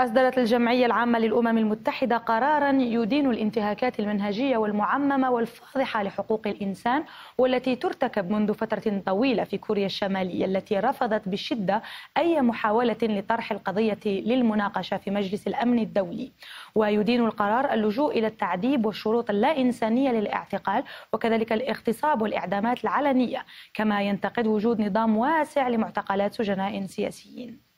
أصدرت الجمعية العامة للأمم المتحدة قرارا يدين الانتهاكات المنهجية والمعممة والفاضحة لحقوق الإنسان والتي ترتكب منذ فترة طويلة في كوريا الشمالية التي رفضت بشدة أي محاولة لطرح القضية للمناقشة في مجلس الأمن الدولي ويدين القرار اللجوء إلى التعذيب والشروط اللا إنسانية للاعتقال وكذلك الاغتصاب والإعدامات العلنية كما ينتقد وجود نظام واسع لمعتقلات سجناء سياسيين